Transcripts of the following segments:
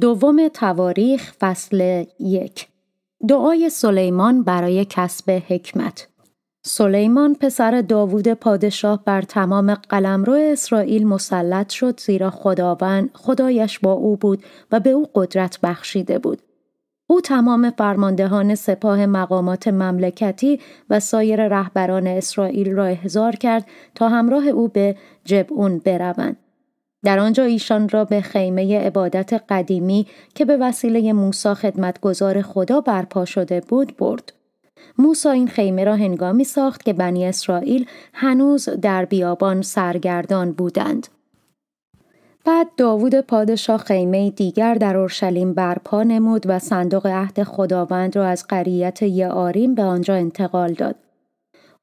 دوم تواریخ فصل یک دعای سلیمان برای کسب حکمت سلیمان پسر داوود پادشاه بر تمام قلمرو اسرائیل مسلط شد زیرا خداوند خدایش با او بود و به او قدرت بخشیده بود او تمام فرماندهان سپاه مقامات مملکتی و سایر رهبران اسرائیل را احضار کرد تا همراه او به جبعون بروند در آنجا ایشان را به خیمه عبادت قدیمی که به وسیله موسی خدمتگزار خدا برپا شده بود برد. موسا این خیمه را هنگامی ساخت که بنی اسرائیل هنوز در بیابان سرگردان بودند. بعد داوود پادشاه خیمه دیگر در اورشلیم برپا نمود و صندوق عهد خداوند را از قریت یعاریم به آنجا انتقال داد.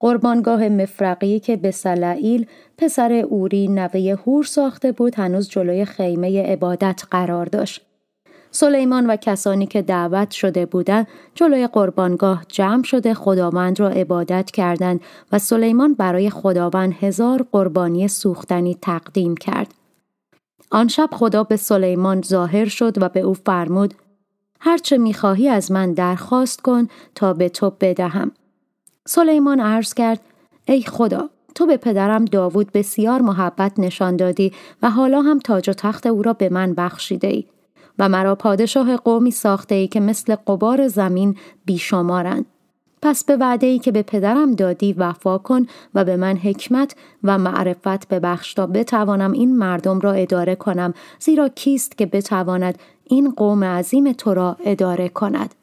قربانگاه مفرقی که به سلائیل پسر اوری نوه هور ساخته بود هنوز جلوی خیمه عبادت قرار داشت. سلیمان و کسانی که دعوت شده بودند جلوی قربانگاه جمع شده خداوند را عبادت کردند و سلیمان برای خداوند هزار قربانی سوختنی تقدیم کرد. آن شب خدا به سلیمان ظاهر شد و به او فرمود هرچه میخواهی از من درخواست کن تا به تو بدهم سلیمان عرض کرد ای خدا تو به پدرم داوود بسیار محبت نشان دادی و حالا هم تاج و تخت او را به من بخشیده ای و مرا پادشاه قومی ساخته ای که مثل قبار زمین بیشمارند پس به وعده ای که به پدرم دادی وفا کن و به من حکمت و معرفت ببخش تا بتوانم این مردم را اداره کنم زیرا کیست که بتواند این قوم عظیم تو را اداره کند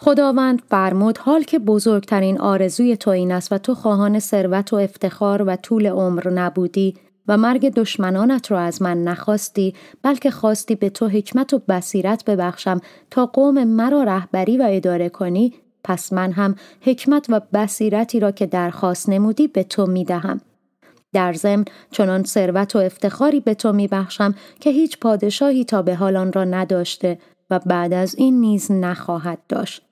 خداوند فرمود حال که بزرگترین آرزوی تو این است و تو خواهان ثروت و افتخار و طول عمر نبودی و مرگ دشمنانت را از من نخواستی بلکه خواستی به تو حکمت و بصیرت ببخشم تا قوم مرا رهبری و اداره کنی پس من هم حکمت و بصیرتی را که درخواست نمودی به تو میدهم. در ضمن چنان ثروت و افتخاری به تو میبخشم که هیچ پادشاهی تا به حال آن را نداشته و بعد از این نیز نخواهد داشت.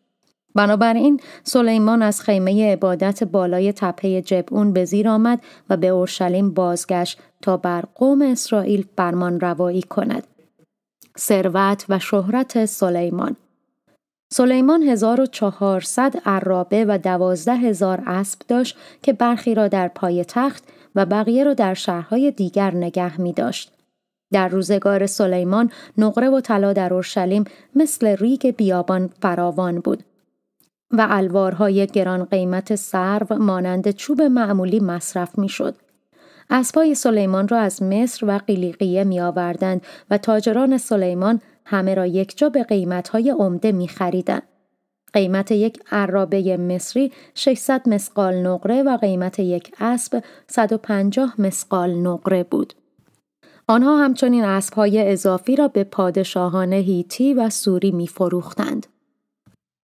بنابراین سلیمان از خیمه عبادت بالای تپه جبعون به زیر آمد و به اورشلیم بازگشت تا بر قوم اسرائیل فرمان روایی کند. ثروت و شهرت سلیمان سلیمان 1400 عرابه و 12000 اسب داشت که برخی را در پای تخت و بقیه را در شهرهای دیگر نگه می داشت. در روزگار سلیمان نقره و طلا در اورشلیم مثل ریگ بیابان فراوان بود و الوارهای گران قیمت سرو مانند چوب معمولی مصرف می شد. اسبای سلیمان را از مصر و قلیقیه می آوردند و تاجران سلیمان همه را جا به قیمتهای عمده می قیمت یک عرابه مصری 600 مسقال نقره و قیمت یک اسب 150 مسقال نقره بود. آنها همچنین اسبهای اضافی را به پادشاهان هیتی و سوری می فروختند.